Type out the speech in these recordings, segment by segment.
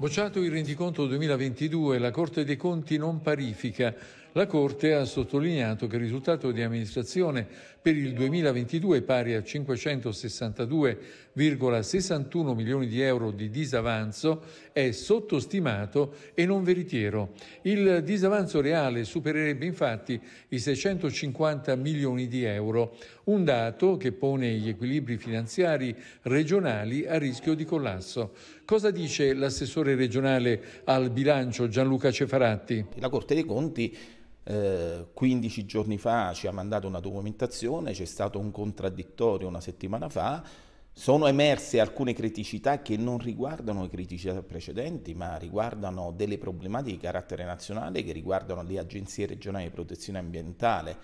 Bocciato il rendiconto 2022, la Corte dei Conti non parifica. La Corte ha sottolineato che il risultato di amministrazione per il 2022 pari a 562,61 milioni di euro di disavanzo è sottostimato e non veritiero. Il disavanzo reale supererebbe infatti i 650 milioni di euro, un dato che pone gli equilibri finanziari regionali a rischio di collasso. Cosa dice l'assessore assessore regionale al bilancio Gianluca Cefaratti. La Corte dei Conti 15 eh, giorni fa ci ha mandato una documentazione, c'è stato un contraddittorio una settimana fa, sono emerse alcune criticità che non riguardano le criticità precedenti, ma riguardano delle problematiche di carattere nazionale che riguardano le agenzie regionali di protezione ambientale,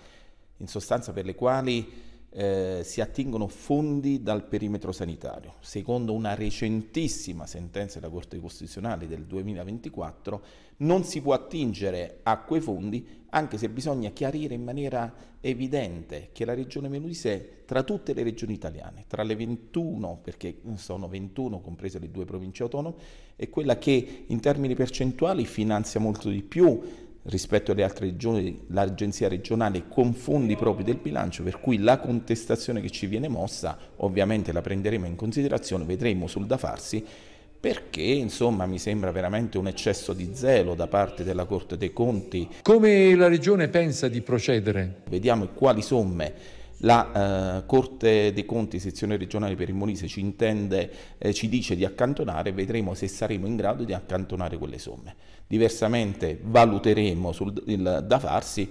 in sostanza per le quali eh, si attingono fondi dal perimetro sanitario. Secondo una recentissima sentenza della Corte Costituzionale del 2024 non si può attingere a quei fondi anche se bisogna chiarire in maniera evidente che la regione Molise tra tutte le regioni italiane, tra le 21, perché sono 21 comprese le due province autonome, è quella che in termini percentuali finanzia molto di più rispetto alle altre regioni l'agenzia regionale con fondi propri del bilancio per cui la contestazione che ci viene mossa ovviamente la prenderemo in considerazione, vedremo sul da farsi perché insomma mi sembra veramente un eccesso di zelo da parte della Corte dei Conti. Come la Regione pensa di procedere? Vediamo quali somme la eh, Corte dei Conti, sezione regionale per il Molise, ci, intende, eh, ci dice di accantonare, vedremo se saremo in grado di accantonare quelle somme. Diversamente valuteremo sul, il, da farsi,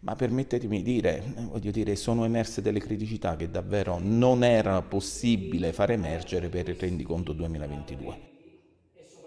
ma permettetemi di dire, eh, voglio dire, sono emerse delle criticità che davvero non era possibile far emergere per il rendiconto 2022.